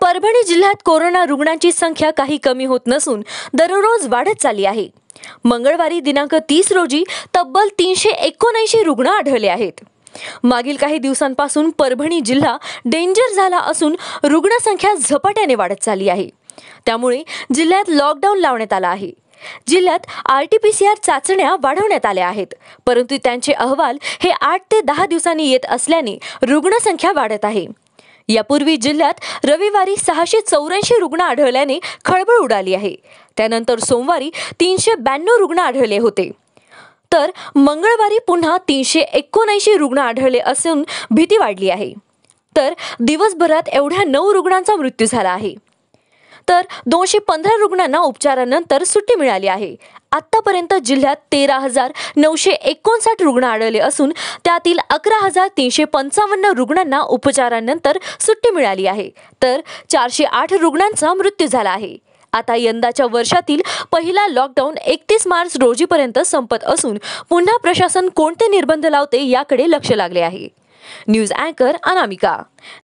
परभणी जिल्ह्यात कोरोना रुग्णांची संख्या काही कमी होत नसून दररोज वाढत चालली आहे मंगळवारी दिनांक तीस रोजी तब्बल तीनशे एकोणऐंशी रुग्ण आढळले आहेत मागील काही दिवसांपासून परभणी जिल्हा डेंजर झाला असून रुग्णसंख्या झपाट्याने वाढत चालली आहे त्यामुळे जिल्ह्यात लॉकडाऊन लावण्यात आला आहे जिल्ह्यात R T P C R चाचण्या वाढवण्यात आल्या आहेत परंतु त्यांचे अहवाल हे आठ ते दहा दिवसांनी येत असल्याने रुग्णसंख्या वाढत आहे यापूर्वी जिल्ह्यात रविवारी सहाशे चौऱ्याऐंशी रुग्ण आढळल्याने खळबळ उडाली आहे त्यानंतर सोमवारी तीनशे ब्याण्णव रुग्ण आढळले होते तर मंगळवारी पुन्हा तीनशे एकोणऐंशी रुग्ण आढळले असून भीती वाढली आहे तर दिवसभरात एवढ्या नऊ रुग्णांचा मृत्यू झाला आहे तर दोनशे पंधरा रुग्णांना उपचारानंतर सुट्टी मिळाली आहे आतापर्यंत जिल्ह्यात तेरा हजार नऊशे एकोणसाठ रुग्ण आढळले असून त्यातील अकरा हजार तीनशे पंचावन्न रुग्णांना उपचारानंतर सुट्टी मिळाली आहे तर चारशे आठ रुग्णांचा मृत्यू झाला आहे आता यंदाच्या वर्षातील पहिला लॉकडाऊन एकतीस मार्च रोजीपर्यंत संपत असून पुन्हा प्रशासन कोणते निर्बंध लावते याकडे लक्ष लागले आहे न्यूज अँकर अनामिका